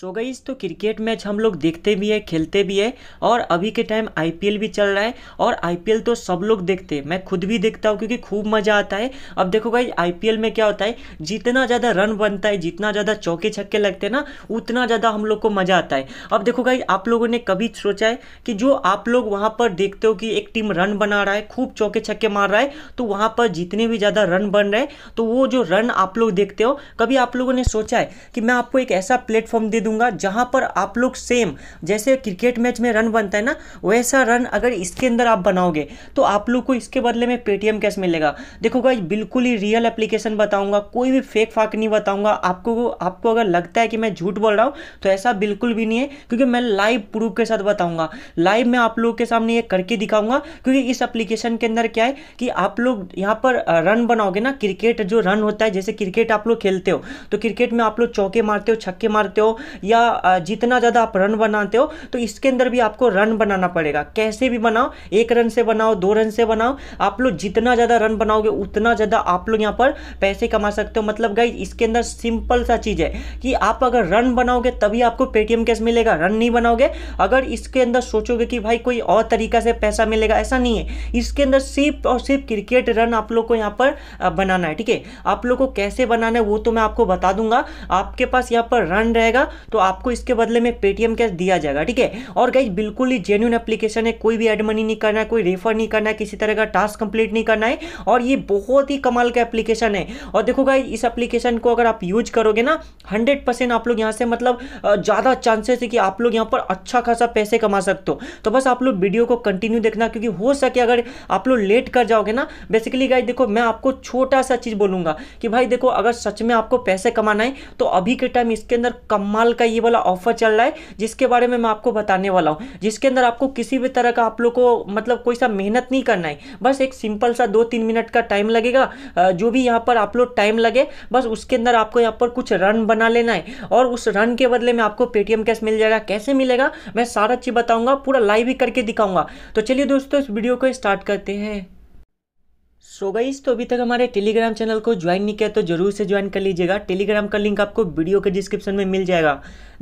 सो so guys तो cricket match हम लोग देखते भी है खेलते भी है और अभी के टाइम आईपीएल भी चल रहा है और आईपीएल तो सब लोग देखते हैं मैं खुद भी देखता हूँ क्योंकि खूब मज़ा आता है अब देखो भाई आईपीएल में क्या होता है जितना ज़्यादा रन बनता है जितना ज़्यादा चौके छक्के लगते हैं ना उतना ज़्यादा हम लोग को मज़ा आता है अब देखो भाई आप लोगों ने कभी सोचा है कि जो आप लोग वहाँ पर देखते हो कि एक टीम रन बना रहा है खूब चौके छक्के मार रहा है तो वहाँ पर जितने भी ज़्यादा रन बन रहे हैं तो वो जो रन आप लोग देखते हो कभी आप लोगों ने सोचा है कि मैं आपको एक ऐसा प्लेटफॉर्म दे दूंगा जहां पर आप लोग सेम जैसे क्रिकेट मैच में रन बनता है ना वैसा रन अगर इसके अंदर आप बनाओगे तो आप लोग को इसके बदले में पेटीएम कैश मिलेगा देखो गाइज बिल्कुल ही रियल एप्लीकेशन बताऊंगा कोई भी फेक फाक नहीं बताऊंगा आपको आपको अगर लगता है कि मैं झूठ बोल रहा हूँ तो ऐसा बिल्कुल भी नहीं है क्योंकि मैं लाइव प्रूफ के साथ बताऊंगा लाइव मैं आप लोग के सामने ये करके दिखाऊंगा क्योंकि इस एप्लीकेशन के अंदर क्या है कि आप लोग यहाँ पर रन बनाओगे ना क्रिकेट जो रन होता है जैसे क्रिकेट आप लोग खेलते हो तो क्रिकेट में आप लोग चौके मारते हो छक्के मारते हो या जितना ज़्यादा आप रन बनाते हो तो इसके अंदर भी आपको रन बनाना पड़ेगा कैसे भी बनाओ एक रन से बनाओ दो रन से बनाओ आप लोग जितना ज़्यादा रन बनाओगे उतना ज़्यादा आप लोग यहाँ पर पैसे कमा सकते हो मतलब गाई इसके अंदर सिंपल सा चीज़ है कि आप अगर रन बनाओगे तभी आपको पेटीएम कैश मिलेगा रन नहीं बनाओगे अगर इसके अंदर सोचोगे कि भाई कोई और तरीका से पैसा मिलेगा ऐसा नहीं है इसके अंदर सिर्फ और सिर्फ क्रिकेट रन आप लोग को यहाँ पर बनाना है ठीक है आप लोग को कैसे बनाना है वो तो मैं आपको बता दूंगा आपके पास यहाँ पर रन रहेगा तो आपको इसके बदले में पेटीएम कैश दिया जाएगा ठीक है और गाइज बिल्कुल ही जेन्यून एप्लीकेशन है कोई भी एड मनी नहीं करना है कोई रेफर नहीं करना है किसी तरह का टास्क कंप्लीट नहीं करना है और ये बहुत ही कमाल का एप्लीकेशन है और देखो गाइज इस एप्लीकेशन को अगर आप यूज करोगे ना हंड्रेड आप लोग यहाँ से मतलब ज़्यादा चांसेस है कि आप लोग यहाँ पर अच्छा खासा पैसे कमा सकते हो तो बस आप लोग वीडियो को कंटिन्यू देखना क्योंकि हो सके अगर आप लोग लेट कर जाओगे ना बेसिकली गाइज देखो मैं आपको छोटा सा चीज़ बोलूँगा कि भाई देखो अगर सच में आपको पैसे कमाना है तो अभी के टाइम इसके अंदर कमाल का ये वाला ऑफर चल रहा है जिसके बारे में मैं आपको बताने वाला हूँ जिसके अंदर आपको किसी भी तरह का आप लोग को मतलब कोई सा मेहनत नहीं करना है बस एक सिंपल सा दो तीन मिनट का टाइम लगेगा जो भी यहाँ पर आप लोग टाइम लगे बस उसके अंदर आपको यहाँ पर कुछ रन बना लेना है और उस रन के बदले में आपको पेटीएम कैश मिल जाएगा कैसे मिलेगा मैं सारा चीज़ बताऊँगा पूरा लाइव ही करके दिखाऊँगा तो चलिए दोस्तों इस वीडियो को स्टार्ट करते हैं सो गाइस तो अभी तक हमारे टेलीग्राम चैनल को ज्वाइन नहीं किया तो जरूर से ज्वाइन कर लीजिएगा टेलीग्राम का लिंक आपको वीडियो के डिस्क्रिप्शन में मिल जाएगा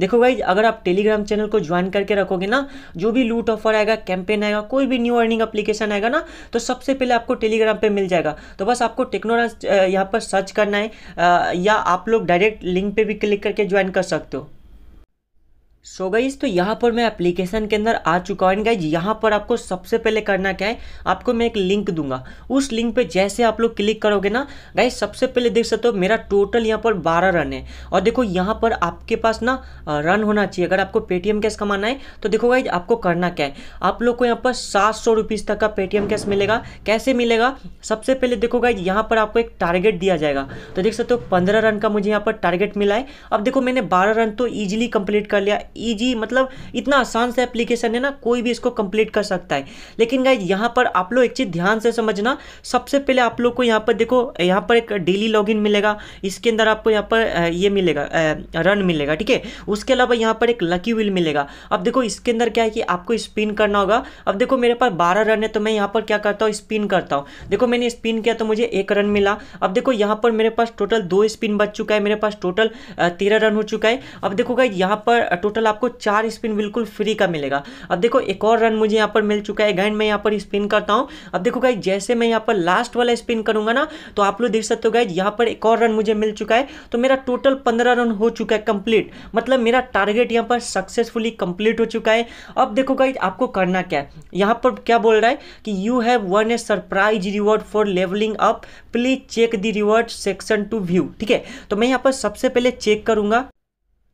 देखो गाइज अगर आप टेलीग्राम चैनल को ज्वाइन करके रखोगे ना जो भी लूट ऑफर आएगा कैंपेन आएगा कोई भी न्यू अर्निंग अप्लीकेशन आएगा ना तो सबसे पहले आपको टेलीग्राम पर मिल जाएगा तो बस आपको टेक्नोराज यहाँ पर सर्च करना है या आप लोग डायरेक्ट लिंक पर भी क्लिक करके ज्वाइन कर सकते हो सो so गाइज तो यहाँ पर मैं एप्लीकेशन के अंदर आ चुका हूँ गाइज यहाँ पर आपको सबसे पहले करना क्या है आपको मैं एक लिंक दूंगा उस लिंक पे जैसे आप लोग क्लिक करोगे ना गाइज सबसे पहले देख सकते हो मेरा टोटल यहाँ पर 12 रन है और देखो यहाँ पर आपके पास ना रन होना चाहिए अगर आपको पेटीएम कैश कमाना है तो देखो गाइज आपको करना क्या है आप लोग को यहाँ पर सात सौ तक का पेटीएम कैश मिलेगा कैसे मिलेगा सबसे पहले देखो गाइज यहाँ पर आपको एक टारगेट दिया जाएगा तो देख सकते हो पंद्रह रन का मुझे यहाँ पर टारगेट मिला है अब देखो मैंने बारह रन तो ईजिली कंप्लीट कर लिया ईजी मतलब इतना आसान सा एप्लीकेशन है ना कोई भी इसको कंप्लीट कर सकता है लेकिन गाइज यहाँ पर आप लोग एक चीज़ ध्यान से समझना सबसे पहले आप लोग को यहाँ पर देखो यहाँ पर एक डेली लॉगिन मिलेगा इसके अंदर आपको यहाँ पर ये मिलेगा रन मिलेगा ठीक है उसके अलावा यहाँ पर एक लकी व्हील मिलेगा अब देखो इसके अंदर क्या है कि आपको स्पिन करना होगा अब देखो मेरे पास बारह रन है तो मैं यहाँ पर क्या करता हूँ स्पिन करता हूँ देखो मैंने स्पिन किया तो मुझे एक रन मिला अब देखो यहाँ पर मेरे पास टोटल दो स्पिन बच चुका है मेरे पास टोटल तेरह रन हो चुका है अब देखो गाइज यहाँ पर टोटल टोटल आपको चार स्पिन बिल्कुल फ्री का मिलेगा अब देखो एक और रन मुझे यहाँ पर मिल चुका है गाइड मैं यहाँ पर स्पिन करता हूँ अब देखो गाइज जैसे मैं यहाँ पर लास्ट वाला स्पिन करूंगा ना तो आप लोग देख सकते हो गाइज यहाँ पर एक और रन मुझे मिल चुका है तो मेरा टोटल पंद्रह रन हो चुका है कंप्लीट मतलब मेरा टारगेट यहाँ पर सक्सेसफुली कंप्लीट हो चुका है अब देखो गाइज आपको करना क्या है यहाँ पर क्या बोल रहा है कि you have won a surprise reward for levelling up please check the reward section to view ठीक है तो मैं यहाँ पर सबसे पहले चेक करूंगा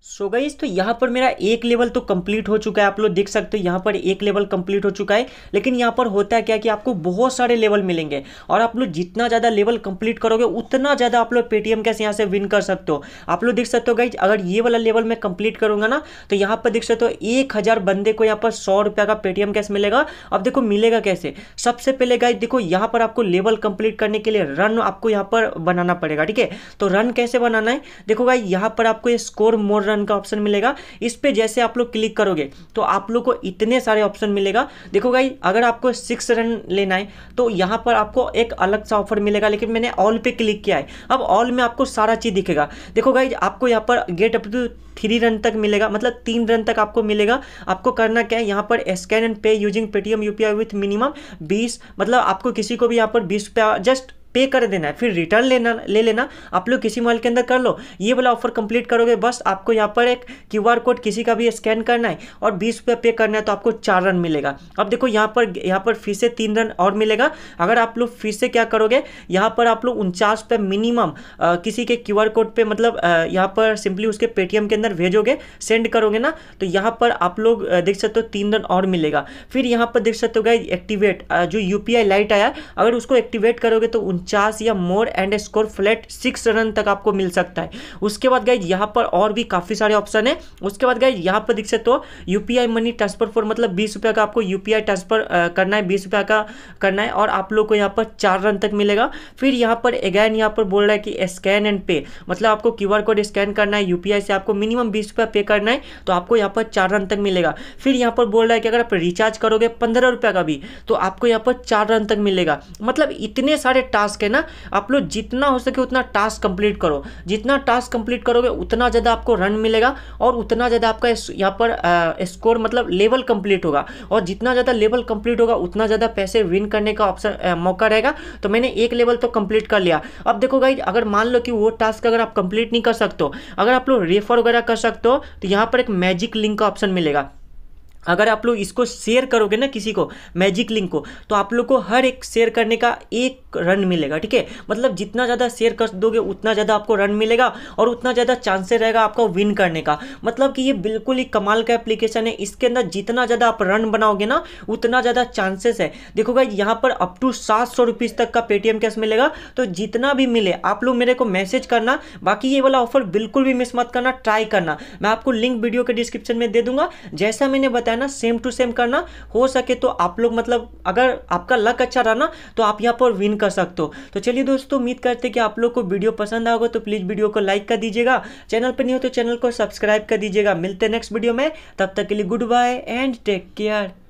सो so गईज तो यहाँ पर मेरा एक लेवल तो कंप्लीट हो चुका है आप लोग देख सकते हो यहाँ पर एक लेवल कंप्लीट हो चुका है लेकिन यहाँ पर होता है क्या कि आपको बहुत सारे लेवल मिलेंगे और आप लोग जितना ज़्यादा लेवल कंप्लीट करोगे उतना ज़्यादा आप लोग पेटीएम कैसे यहाँ से विन कर सकते हो आप लोग देख सकते हो गाइज अगर ये वाला लेवल मैं कंप्लीट करूँगा ना तो यहाँ पर देख सकते हो एक हज़ार बंदे को यहाँ पर सौ का पेटीएम कैश मिलेगा अब देखो मिलेगा कैसे सबसे पहले गाइज देखो यहाँ पर आपको लेवल कंप्लीट करने के लिए रन आपको यहाँ पर बनाना पड़ेगा ठीक है तो रन कैसे बनाना है देखो गाई यहाँ पर आपको ये स्कोर मोड रन का ऑप्शन मिलेगा इस पर जैसे आप लोग क्लिक करोगे तो आप लोग को इतने सारे ऑप्शन मिलेगा देखो भाई अगर आपको सिक्स रन लेना है तो यहाँ पर आपको एक अलग सा ऑफर मिलेगा लेकिन मैंने ऑल पे क्लिक किया है अब ऑल में आपको सारा चीज़ दिखेगा देखो भाई आपको यहाँ पर get up to three run तक मिलेगा मतलब तीन रन तक आपको मिलेगा आपको करना क्या है यहाँ पर scan and pay using Paytm UPI with minimum बीस मतलब आपको किसी को भी यहाँ पर बीस रुपया जस्ट पे कर देना है फिर रिटर्न लेना ले लेना आप लोग किसी मोबाइल के अंदर कर लो ये वाला ऑफर कंप्लीट करोगे बस आपको यहाँ पर एक क्यू आर कोड किसी का भी स्कैन करना है और बीस रुपये पे करना है तो आपको चार रन मिलेगा अब देखो यहाँ पर यहाँ पर फिर से तीन रन और मिलेगा अगर आप लोग फिर से क्या करोगे यहाँ पर आप लोग उनचास रुपये मिनिमम किसी के क्यू आर कोड पर मतलब यहाँ पर सिंपली उसके पेटीएम के अंदर भेजोगे सेंड करोगे ना तो यहाँ पर आप लोग देख सकते हो तीन रन और मिलेगा फिर यहाँ पर देख सकते हो गए एक्टिवेट जो यू पी लाइट आया अगर उसको एक्टिवेट करोगे तो उन उनचास या more and score flat six run तक आपको मिल सकता है उसके बाद गाइज यहाँ पर और भी काफ़ी सारे ऑप्शन है उसके बाद गाइज यहाँ पर दिख सकते हो यूपीआई मनी ट्रांसफर फॉर मतलब बीस रुपया का आपको यूपीआई ट्रांसफर करना है बीस रुपया का करना है और आप लोग को यहाँ पर चार रन तक मिलेगा फिर यहाँ पर अगैन यहाँ पर बोल रहा है कि स्कैन एंड पे मतलब आपको क्यू कोड स्कैन करना है यूपीआई से आपको मिनिमम बीस पे करना है तो आपको यहाँ पर चार रन तक मिलेगा फिर यहाँ पर बोल रहा है कि अगर आप रिचार्ज करोगे पंद्रह का भी तो आपको यहाँ पर चार रन तक मिलेगा मतलब इतने सारे टास्क टास्क है ना आप लोग जितना हो सके उतना टास्क कंप्लीट करो जितना टास्क कंप्लीट करोगे उतना ज़्यादा आपको रन मिलेगा और उतना ज़्यादा आपका यहाँ पर स्कोर मतलब लेवल कंप्लीट होगा और जितना ज़्यादा लेवल कंप्लीट होगा उतना ज़्यादा पैसे विन करने का ऑप्शन मौका रहेगा तो मैंने एक लेवल तो कंप्लीट कर लिया अब देखो भाई अगर मान लो कि वो टास्क अगर आप कंप्लीट नहीं कर सकते अगर आप लोग रेफर वगैरह कर सकते हो तो यहाँ पर एक मैजिक लिंक का ऑप्शन मिलेगा अगर आप लोग इसको शेयर करोगे ना किसी को मैजिक लिंक को तो आप लोग को हर एक शेयर करने का एक रन मिलेगा ठीक है मतलब जितना ज़्यादा शेयर कर दोगे उतना ज़्यादा आपको रन मिलेगा और उतना ज़्यादा चांसेस रहेगा आपका विन करने का मतलब कि ये बिल्कुल ही कमाल का एप्लीकेशन है इसके अंदर जितना ज़्यादा आप रन बनाओगे ना उतना ज़्यादा चांसेस है देखोगा यहाँ पर अप टू सात सौ रुपीज़ तक का पेटीएम कैश मिलेगा तो जितना भी मिले आप लोग मेरे को मैसेज करना बाकी ये वाला ऑफर बिल्कुल भी मिस मत करना ट्राई करना मैं आपको लिंक वीडियो के डिस्क्रिप्शन में दे दूंगा जैसा मैंने बताया होता है ना सेम टू सेम करना हो सके तो आप लोग मतलब अगर आपका लक अच्छा रहा ना तो आप यहाँ पर विन कर सकते हो तो चलिए दोस्तों उम्मीद करते कि आप लोग को वीडियो पसंद आएगा तो प्लीज़ वीडियो को लाइक कर दीजिएगा चैनल पर नहीं हो तो चैनल को सब्सक्राइब कर दीजिएगा मिलते नेक्स्ट वीडियो में तब तक के लिए goodbye and take care